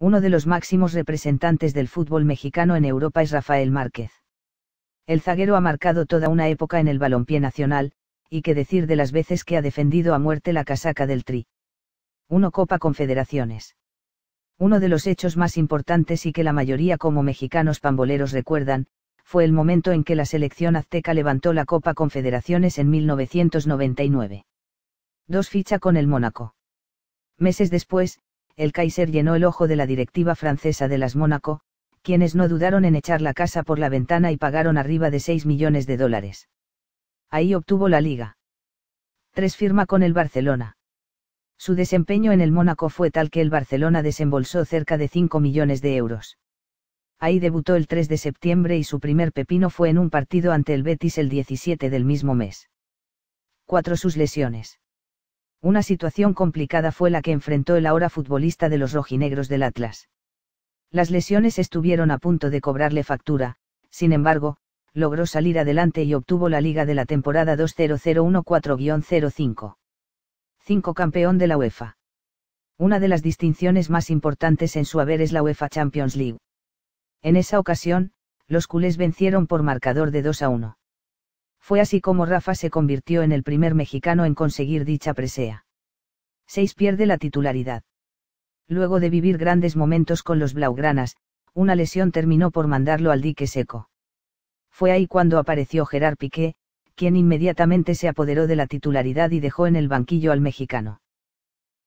Uno de los máximos representantes del fútbol mexicano en Europa es Rafael Márquez. El zaguero ha marcado toda una época en el balompié nacional, y qué decir de las veces que ha defendido a muerte la casaca del Tri. 1 Copa Confederaciones. Uno de los hechos más importantes y que la mayoría como mexicanos pamboleros recuerdan, fue el momento en que la selección azteca levantó la Copa Confederaciones en 1999. 2 Ficha con el Mónaco. Meses después, el Kaiser llenó el ojo de la directiva francesa de las Mónaco, quienes no dudaron en echar la casa por la ventana y pagaron arriba de 6 millones de dólares. Ahí obtuvo la liga. 3 firma con el Barcelona. Su desempeño en el Mónaco fue tal que el Barcelona desembolsó cerca de 5 millones de euros. Ahí debutó el 3 de septiembre y su primer pepino fue en un partido ante el Betis el 17 del mismo mes. 4. Sus lesiones. Una situación complicada fue la que enfrentó el ahora futbolista de los rojinegros del Atlas. Las lesiones estuvieron a punto de cobrarle factura, sin embargo, logró salir adelante y obtuvo la liga de la temporada 2001 05 5 campeón de la UEFA. Una de las distinciones más importantes en su haber es la UEFA Champions League. En esa ocasión, los culés vencieron por marcador de 2 a 1. Fue así como Rafa se convirtió en el primer mexicano en conseguir dicha presea. 6. Pierde la titularidad. Luego de vivir grandes momentos con los Blaugranas, una lesión terminó por mandarlo al dique seco. Fue ahí cuando apareció Gerard Piqué, quien inmediatamente se apoderó de la titularidad y dejó en el banquillo al mexicano.